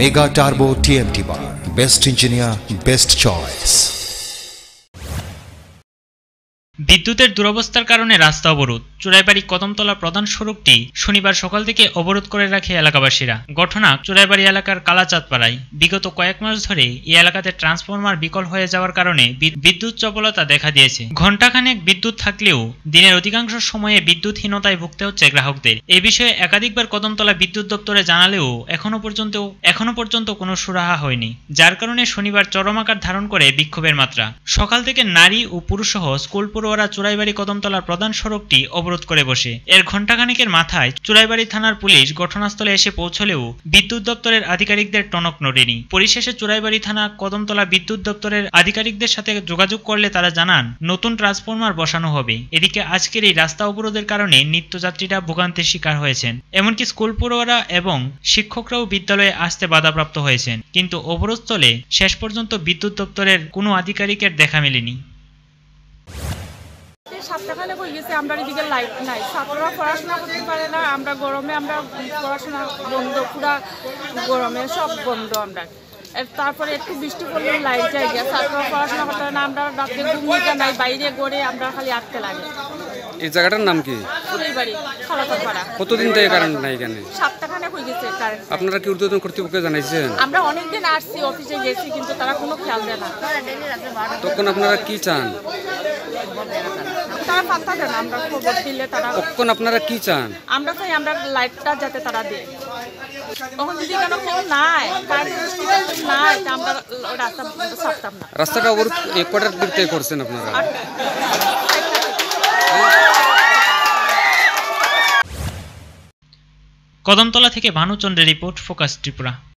mega turbo TMT bar best engineer best choice বিদ্যুতের দুরবস্থার কারণে রাস্তা অবরোধ চোরাইবাড়ি কদমতলা প্রধান সড়কটি শনিবার সকাল থেকে অবরোধ করে রাখে এলাকাবাসীরা ঘটনা চোরাইবাড়ি এলাকার কালাচাঁদপাড়ায় বিগত কয়েক মাস ধরে এই এলাকাতে ট্রান্সফরমার বিকল হয়ে যাওয়ার কারণে বিদ্যুৎ চপলতা দেখা দিয়েছে ঘণ্টাখানেক বিদ্যুৎ থাকলেও দিনের অধিকাংশ সময়ে বিদ্যুৎহীনতায় ভুগতে হচ্ছে গ্রাহকদের এ বিষয়ে একাধিকবার কদমতলা বিদ্যুৎ দপ্তরে জানালেও এখনো পর্যন্ত এখনো পর্যন্ত কোনো সুরাহা হয়নি যার কারণে শনিবার চরম আকার ধারণ করে বিক্ষোভের মাত্রা সকাল থেকে নারী ও পুরুষ সহ স্কুল পড়ুয়ারা চোরাইবাড়ি কদমতলার প্রধান সড়কটি অবরোধ অবরোধ করে বসে এর ঘণ্টাখানেকের মাথায় চুরাইবাড়ি থানার পুলিশ ঘটনাস্থলে এসে পৌঁছলেও বিদ্যুৎ দপ্তরের আধিকারিকদের টনক নড়েনি পরিশেষে চুরাইবাড়ি থানা কদমতলা বিদ্যুৎ দপ্তরের আধিকারিকদের সাথে যোগাযোগ করলে তারা জানান নতুন ট্রান্সফরমার বসানো হবে এদিকে আজকের এই রাস্তা অবরোধের কারণে নিত্যযাত্রীরা ভোগান্তির শিকার হয়েছেন এমনকি স্কুল পড়ুয়ারা এবং শিক্ষকরাও বিদ্যালয়ে আসতে বাধাপ্রাপ্ত হয়েছেন কিন্তু অবরোধস্থলে শেষ পর্যন্ত বিদ্যুৎ দপ্তরের কোনো আধিকারিকের দেখা মেলেনি সাতটা খালে বই গেছে আমরা এদিকে লাইট নাই ছাত্ররা পড়াশোনা করতে পারে না আমরা গরমে আমরা পড়াশোনা বন্ধ পুরা গরমে সব বন্ধ আমরা তারপরে একটু বৃষ্টি পড়লে লাইট যায় গিয়ে ছাত্ররা পড়াশোনা করতে পারে না আমরা রাত্রে ঘুম নাই বাইরে গড়ে আমরা খালি আটকে লাগে এই জায়গাটার নাম কি কতদিন থেকে কারেন্ট নাই এখানে আপনারা কি উর্ধতন কর্তৃপক্ষ জানাইছেন আমরা অনেকদিন আসছি অফিসে গেছি কিন্তু তারা কোনো খেয়াল দেয় না তখন আপনারা কি চান তারা পাত্তা দেন আমরা খবর দিলে তারা কখন আপনারা কি চান আমরা চাই আমরা লাইটটা যাতে তারা দেয় তখন যদি কেন কেউ নাই নাই আমরা রাস্তা সারতাম না রাস্তাটা ওর কটার দিক করছেন আপনারা কদমতলা থেকে ভানুচন্দ্রের রিপোর্ট ফোকাস ত্রিপুরা